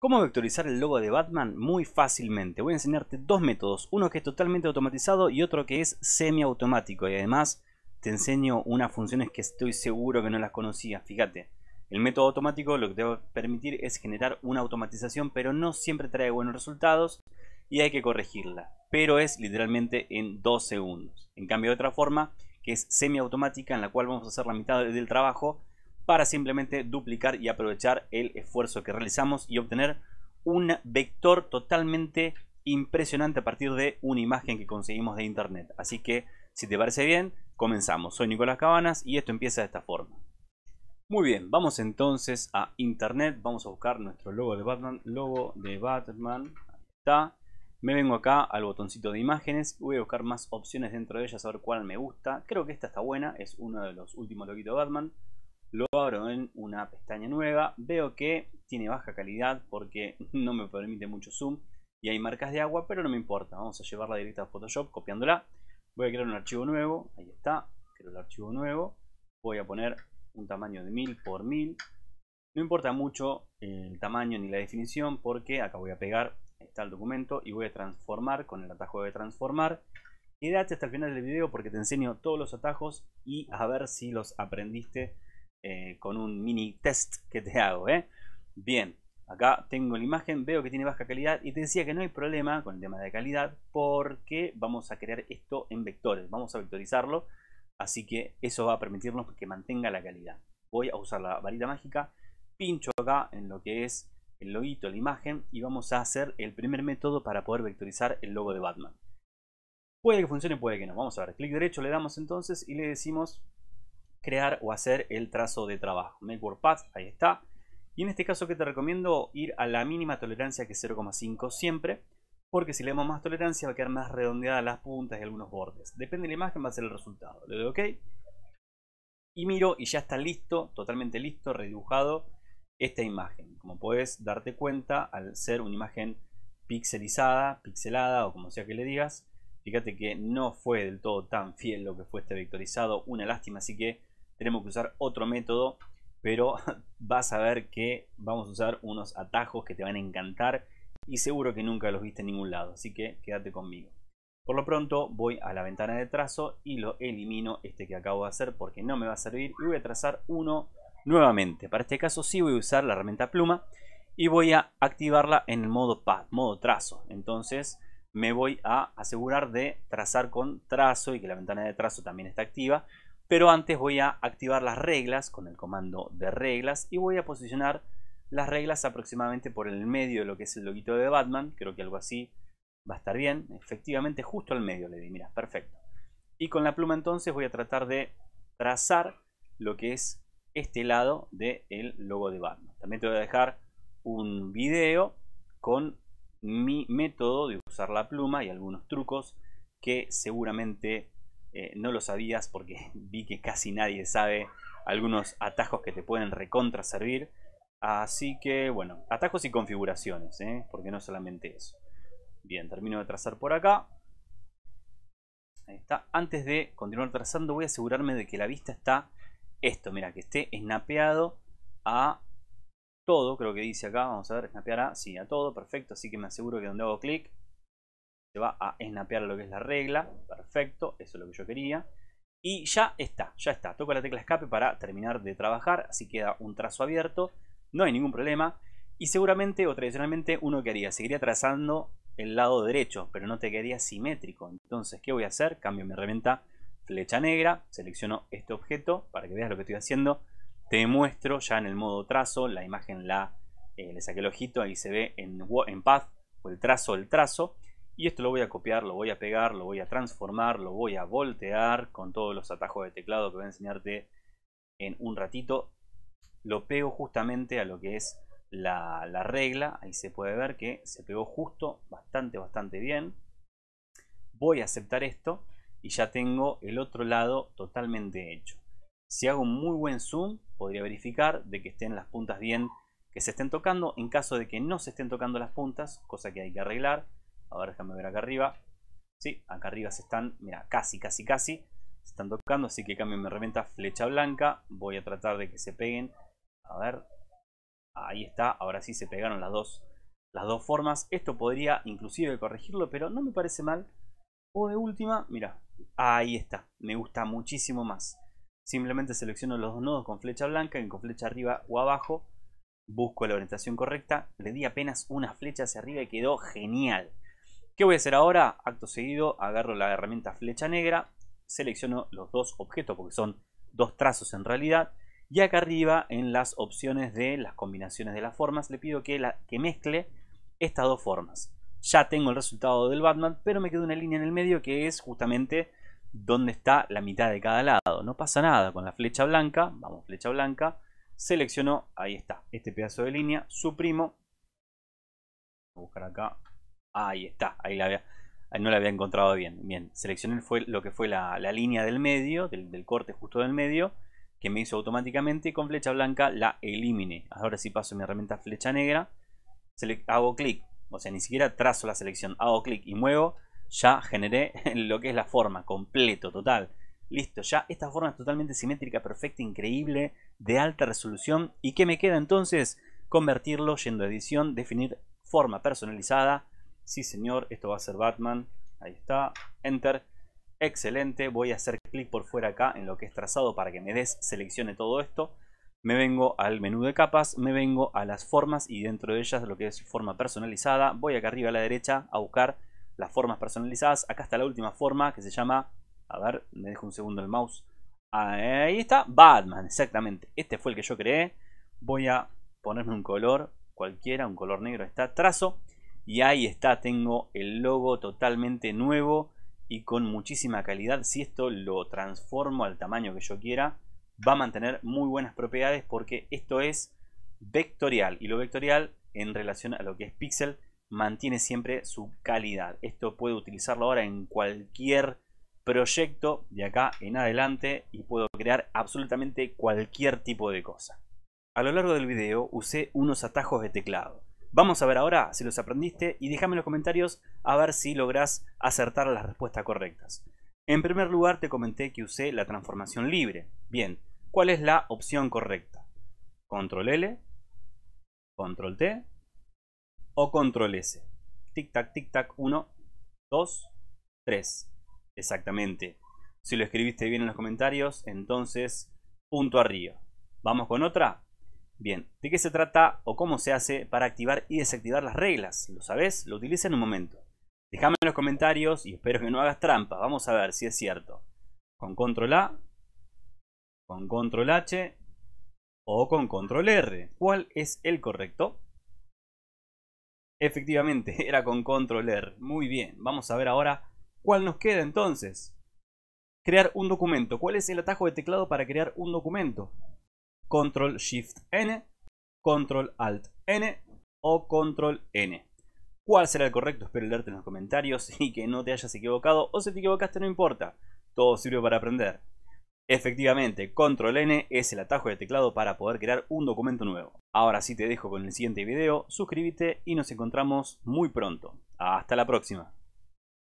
¿Cómo vectorizar el logo de Batman? Muy fácilmente. Voy a enseñarte dos métodos. Uno que es totalmente automatizado y otro que es semiautomático. Y además te enseño unas funciones que estoy seguro que no las conocías. Fíjate, el método automático lo que te va a permitir es generar una automatización, pero no siempre trae buenos resultados y hay que corregirla. Pero es literalmente en dos segundos. En cambio, de otra forma, que es semiautomática, en la cual vamos a hacer la mitad del trabajo para simplemente duplicar y aprovechar el esfuerzo que realizamos y obtener un vector totalmente impresionante a partir de una imagen que conseguimos de internet. Así que, si te parece bien, comenzamos. Soy Nicolás Cabanas y esto empieza de esta forma. Muy bien, vamos entonces a internet, vamos a buscar nuestro logo de Batman, logo de Batman, ahí está. Me vengo acá al botoncito de imágenes, voy a buscar más opciones dentro de ellas, a ver cuál me gusta. Creo que esta está buena, es uno de los últimos loguitos de Batman. Lo abro en una pestaña nueva. Veo que tiene baja calidad porque no me permite mucho zoom. Y hay marcas de agua, pero no me importa. Vamos a llevarla directa a Photoshop copiándola. Voy a crear un archivo nuevo. Ahí está. Creo el archivo nuevo. Voy a poner un tamaño de 1000 por 1000. No importa mucho el tamaño ni la definición porque acá voy a pegar. está el documento y voy a transformar con el atajo de transformar. Quédate hasta el final del video porque te enseño todos los atajos y a ver si los aprendiste eh, con un mini test que te hago. ¿eh? Bien, acá tengo la imagen, veo que tiene baja calidad y te decía que no hay problema con el tema de calidad porque vamos a crear esto en vectores, vamos a vectorizarlo, así que eso va a permitirnos que mantenga la calidad. Voy a usar la varita mágica, pincho acá en lo que es el logito, la imagen y vamos a hacer el primer método para poder vectorizar el logo de Batman. Puede que funcione, puede que no. Vamos a ver, clic derecho le damos entonces y le decimos crear o hacer el trazo de trabajo. Network Path, ahí está. Y en este caso que te recomiendo ir a la mínima tolerancia que es 0,5 siempre, porque si le damos más tolerancia va a quedar más redondeada las puntas y algunos bordes. Depende de la imagen va a ser el resultado. Le doy OK. Y miro y ya está listo, totalmente listo, redibujado esta imagen. Como puedes darte cuenta, al ser una imagen pixelizada, pixelada o como sea que le digas, fíjate que no fue del todo tan fiel lo que fue este vectorizado, una lástima, así que tenemos que usar otro método, pero vas a ver que vamos a usar unos atajos que te van a encantar y seguro que nunca los viste en ningún lado, así que quédate conmigo. Por lo pronto voy a la ventana de trazo y lo elimino este que acabo de hacer porque no me va a servir y voy a trazar uno nuevamente. Para este caso sí voy a usar la herramienta pluma y voy a activarla en el modo pad, modo trazo. Entonces me voy a asegurar de trazar con trazo y que la ventana de trazo también está activa pero antes voy a activar las reglas con el comando de reglas y voy a posicionar las reglas aproximadamente por el medio de lo que es el loguito de Batman. Creo que algo así va a estar bien. Efectivamente, justo al medio le di, mira, perfecto. Y con la pluma entonces voy a tratar de trazar lo que es este lado del el logo de Batman. También te voy a dejar un video con mi método de usar la pluma y algunos trucos que seguramente eh, no lo sabías porque vi que casi nadie sabe algunos atajos que te pueden recontra servir. Así que bueno, atajos y configuraciones, ¿eh? porque no solamente eso. Bien, termino de trazar por acá. Ahí está. Antes de continuar trazando voy a asegurarme de que la vista está esto. Mira, que esté snapeado a todo, creo que dice acá. Vamos a ver, snapear a, sí, a todo, perfecto. Así que me aseguro que donde hago clic va a snapear lo que es la regla. Perfecto, eso es lo que yo quería. Y ya está, ya está. Toco la tecla escape para terminar de trabajar. Así queda un trazo abierto. No hay ningún problema. Y seguramente o tradicionalmente uno que haría, seguiría trazando el lado derecho, pero no te quedaría simétrico. Entonces, ¿qué voy a hacer? Cambio mi herramienta flecha negra, selecciono este objeto para que veas lo que estoy haciendo. Te muestro ya en el modo trazo, la imagen la eh, le saqué el ojito, ahí se ve en, en path o el trazo, el trazo. Y esto lo voy a copiar, lo voy a pegar, lo voy a transformar, lo voy a voltear con todos los atajos de teclado que voy a enseñarte en un ratito. Lo pego justamente a lo que es la, la regla. Ahí se puede ver que se pegó justo, bastante, bastante bien. Voy a aceptar esto y ya tengo el otro lado totalmente hecho. Si hago un muy buen zoom, podría verificar de que estén las puntas bien, que se estén tocando. En caso de que no se estén tocando las puntas, cosa que hay que arreglar, a ver, déjame ver acá arriba. Sí, acá arriba se están, mira, casi, casi, casi. Se están tocando, así que cambio mi herramienta flecha blanca. Voy a tratar de que se peguen. A ver. Ahí está, ahora sí se pegaron las dos, las dos formas. Esto podría inclusive corregirlo, pero no me parece mal. O de última, mira, ahí está. Me gusta muchísimo más. Simplemente selecciono los dos nodos con flecha blanca y con flecha arriba o abajo. Busco la orientación correcta. Le di apenas una flecha hacia arriba y quedó genial. ¿Qué voy a hacer ahora? Acto seguido, agarro la herramienta flecha negra, selecciono los dos objetos, porque son dos trazos en realidad, y acá arriba, en las opciones de las combinaciones de las formas, le pido que, que mezcle estas dos formas. Ya tengo el resultado del Batman, pero me queda una línea en el medio que es justamente donde está la mitad de cada lado. No pasa nada con la flecha blanca, vamos flecha blanca, selecciono, ahí está, este pedazo de línea, suprimo, voy a buscar acá Ahí está, ahí la había, no la había encontrado bien. Bien, seleccioné fue, lo que fue la, línea del medio, del, corte justo del medio, que me hizo automáticamente y con flecha blanca la elimine. Ahora sí paso mi herramienta flecha negra, hago clic, o sea, ni siquiera trazo la selección, hago clic y muevo, ya generé lo que es la forma, completo, total. Listo, ya esta forma es totalmente simétrica, perfecta, increíble, de alta resolución. ¿Y que me queda entonces? Convertirlo yendo a edición, definir forma personalizada Sí, señor, esto va a ser Batman. Ahí está. Enter. Excelente. Voy a hacer clic por fuera acá en lo que es trazado para que me des seleccione todo esto. Me vengo al menú de capas, me vengo a las formas y dentro de ellas lo que es forma personalizada. Voy acá arriba a la derecha a buscar las formas personalizadas. Acá está la última forma que se llama... A ver, me dejo un segundo el mouse. Ahí está, Batman, exactamente. Este fue el que yo creé. Voy a ponerme un color, cualquiera, un color negro. Está trazo. Y ahí está, tengo el logo totalmente nuevo y con muchísima calidad. Si esto lo transformo al tamaño que yo quiera, va a mantener muy buenas propiedades porque esto es vectorial. Y lo vectorial en relación a lo que es pixel mantiene siempre su calidad. Esto puedo utilizarlo ahora en cualquier proyecto de acá en adelante y puedo crear absolutamente cualquier tipo de cosa. A lo largo del video usé unos atajos de teclado. Vamos a ver ahora si los aprendiste y déjame en los comentarios a ver si logras acertar las respuestas correctas. En primer lugar te comenté que usé la transformación libre. Bien, ¿cuál es la opción correcta? Control L, Control T o Control S. Tic tac, tic tac, 1, 2, 3. Exactamente. Si lo escribiste bien en los comentarios, entonces punto arriba. ¿Vamos con otra? Bien, ¿de qué se trata o cómo se hace para activar y desactivar las reglas? ¿Lo sabes? Lo utiliza en un momento. Déjame en los comentarios y espero que no hagas trampa. Vamos a ver si es cierto. Con control A, con control H o con control R. ¿Cuál es el correcto? Efectivamente, era con control R. Muy bien, vamos a ver ahora cuál nos queda entonces. Crear un documento. ¿Cuál es el atajo de teclado para crear un documento? Control Shift N, Control Alt N o Control N. ¿Cuál será el correcto? Espero leerte en los comentarios y que no te hayas equivocado o si te equivocaste no importa. Todo sirve para aprender. Efectivamente, Control N es el atajo de teclado para poder crear un documento nuevo. Ahora sí te dejo con el siguiente video, suscríbete y nos encontramos muy pronto. Hasta la próxima.